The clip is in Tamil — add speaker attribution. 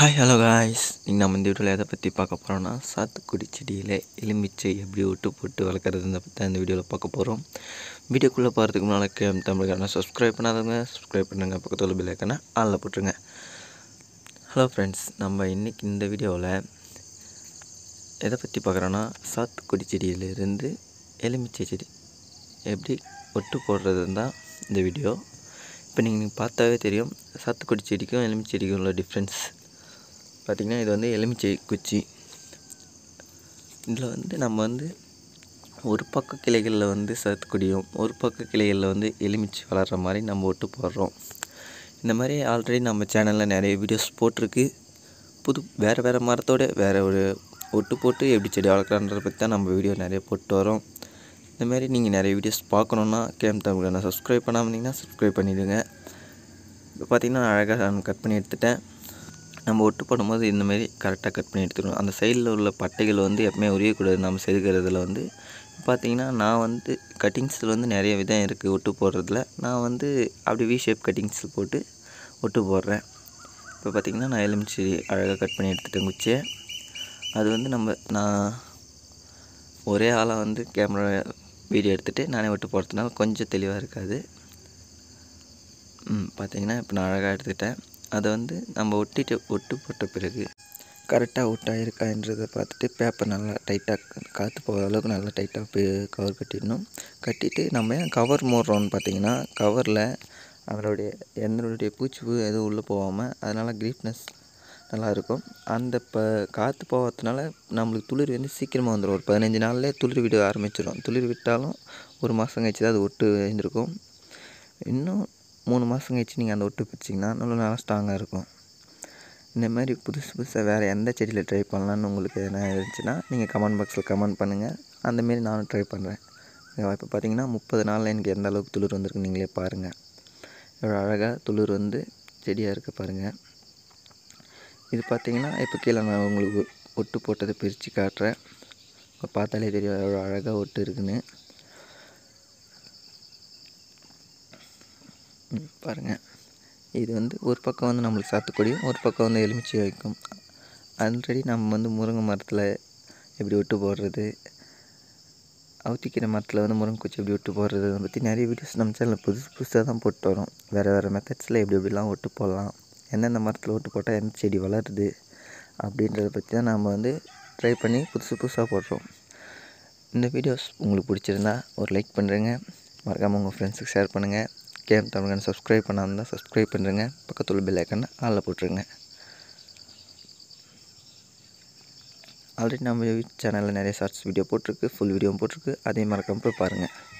Speaker 1: ஹாய் ஹலோ காய்ஸ் நீங்கள் நம்ம இந்த வீடியோவில் எதை பற்றி பார்க்க போகிறோன்னா சாத்துக்குடி செடியில் எலுமிச்சை எப்படி ஒட்டு போட்டு இந்த பற்றி இந்த வீடியோவில் பார்க்க போகிறோம் வீடியோக்குள்ளே போகிறதுக்கு முன்னால் கேம் தமிழ்கான சப்ஸ்கிரைப் பண்ணாதவங்க சப்ஸ்கிரைப் பண்ணுங்கள் பக்கத்தில் பில் ஐக்கனை ஆளில் போட்டுருங்க ஹலோ ஃப்ரெண்ட்ஸ் நம்ம இன்றைக்கி இந்த வீடியோவில் எதை பற்றி பார்க்குறோன்னா சாத்துக்குடி செடியிலேருந்து எலுமிச்சை செடி எப்படி ஒட்டு போடுறது தான் இந்த வீடியோ இப்போ நீங்கள் பார்த்தாவே தெரியும் சாத்துக்குடி செடிக்கும் எலுமிச்செடிக்கும் உள்ள டிஃப்ரென்ஸ் பார்த்திங்கன்னா இது வந்து எலுமிச்சை குச்சி இதில் வந்து நம்ம வந்து ஒரு பக்க கிளைகளில் வந்து சத்துக்குடியும் ஒரு பக்க கிளைகளில் வந்து எலுமிச்சி வளர்கிற மாதிரி நம்ம ஒட்டு போடுறோம் இந்த மாதிரி ஆல்ரெடி நம்ம சேனலில் நிறைய வீடியோஸ் போட்டிருக்கு புது வேறு வேறு மரத்தோட வேறு ஒரு ஒட்டு போட்டு எப்படி செடி வளர்க்குறன்றத பற்றி தான் நம்ம வீடியோ நிறைய போட்டு வரோம் இந்தமாரி நீங்கள் நிறைய வீடியோஸ் பார்க்கணுன்னா கேம் தமிழ் நான் சப்ஸ்கிரைப் பண்ணாமல் இருந்தீங்கன்னா சப்ஸ்கிரைப் பண்ணிவிடுங்க இப்போ பார்த்திங்கன்னா நான் அழகாக நான் கட் பண்ணி எடுத்துட்டேன் நம்ம ஒட்டு போடும்போது இந்தமாரி கரெக்டாக கட் பண்ணி எடுத்துக்கணும் அந்த சைடில் உள்ள பட்டைகள் வந்து எப்பவுமே உரியக்கூடாது நம்ம செதுக்கிறதுல வந்து பார்த்திங்கன்னா நான் வந்து கட்டிங்ஸில் வந்து நிறைய விதம் இருக்குது ஒட்டு போடுறதுல நான் வந்து அப்படி வி ஷேப் கட்டிங்ஸில் போட்டு ஒட்டு போடுறேன் இப்போ பார்த்திங்கன்னா நான் எலுமிச்சி அழகாக கட் பண்ணி எடுத்துகிட்டேன் குச்சியை அது வந்து நம்ம நான் ஒரே ஆளாக வந்து கேமரா வீடியோ எடுத்துகிட்டு நானே ஒட்டு போடுறதுனால கொஞ்சம் தெளிவாக இருக்காது பார்த்தீங்கன்னா இப்போ நான் அழகாக எடுத்துக்கிட்டேன் அதை வந்து நம்ம ஒட்டிட்டு ஒட்டு போட்ட பிறகு கரெக்டாக ஒட்டாயிருக்கா என்றதை பார்த்துட்டு பேப்பர் நல்லா டைட்டாக காற்று போகிற அளவுக்கு நல்லா டைட்டாக கவர் கட்டிடணும் கட்டிட்டு நம்ம ஏன் கவர் மூடுறோன்னு பார்த்தீங்கன்னா கவரில் அதனுடைய எந்தனுடைய பூச்சி பூ எதுவும் உள்ளே போகாமல் அதனால் கிரீப்னஸ் நல்லாயிருக்கும் அந்த இப்போ காற்று போகிறதுனால நம்மளுக்கு துளிர் வந்து சீக்கிரமாக வந்துடும் ஒரு பதினஞ்சு நாள்லேயே துளிர் விட ஆரம்பிச்சிடும் துளிர் விட்டாலும் ஒரு மாதம் கழிச்சு தான் அது ஒட்டு வந்துருக்கும் இன்னும் மூணு மாதம் கழிச்சு நீங்கள் அந்த ஒட்டு பிடிச்சிங்கன்னா நல்லா நல்லா ஸ்ட்ராங்காக இருக்கும் இந்த மாதிரி புதுசு புதுசாக வேறு எந்த செடியில் ட்ரை பண்ணலான்னு உங்களுக்கு எதனா இருந்துச்சுன்னா நீங்கள் கமெண்ட் பாக்ஸில் கமெண்ட் பண்ணுங்கள் அந்தமாரி நானும் ட்ரை பண்ணுறேன் இப்போ பார்த்தீங்கன்னா முப்பது நாளில் எனக்கு எந்த அளவுக்கு துளிர் வந்திருக்கு நீங்களே பாருங்கள் இவ்வளோ அழகாக துளிர் வந்து செடியாக இருக்க பாருங்கள் இது பார்த்திங்கன்னா இப்போ கீழே நான் உங்களுக்கு ஒட்டு போட்டதை பிரித்து காட்டுறேன் பார்த்தாலே தெரியும் எவ்வளோ அழகாக ஒட்டு இருக்குன்னு பாருங்கள் இது வந்து ஒரு பக்கம் வந்து நம்மளுக்கு சாத்துக்குடியும் ஒரு பக்கம் வந்து எலுமிச்சை வைக்கும் ஆல்ரெடி நம்ம வந்து முருங்கை மரத்தில் எப்படி விட்டு போடுறது அவுத்திக்கிற மரத்தில் வந்து குச்சி எப்படி விட்டு போடுறது அதை பற்றி நிறைய வீடியோஸ் நம்ம சேனலில் புதுசு புதுசாக தான் போட்டு வரோம் வேறு வேறு மெத்தட்ஸில் எப்படி எப்படிலாம் ஒட்டு போடலாம் எந்தெந்த மரத்தில் ஒட்டு போட்டால் எந்த செடி வளருது அப்படின்றத பற்றி தான் நாம் வந்து ட்ரை பண்ணி புதுசு புதுசாக போடுறோம் இந்த வீடியோஸ் உங்களுக்கு பிடிச்சிருந்தா ஒரு லைக் பண்ணுறேங்க மறக்காமல் உங்கள் ஃப்ரெண்ட்ஸுக்கு ஷேர் பண்ணுங்கள் கேம் தமிழ்கன் சப்ஸ்கிரைப் பண்ணாமல் சப்ஸ்கிரைப் பண்ணுறேங்க பக்கத்தில் உள்ள ஐக்கனை ஆளில் போட்டுருங்க ஆல்ரெடி நம்ம சேனலில் நிறைய ஷார்ட்ஸ் வீடியோ போட்டிருக்கு ஃபுல் வீடியோவும் போட்டிருக்கு அதையும் மறக்காமல் போய் பாருங்கள்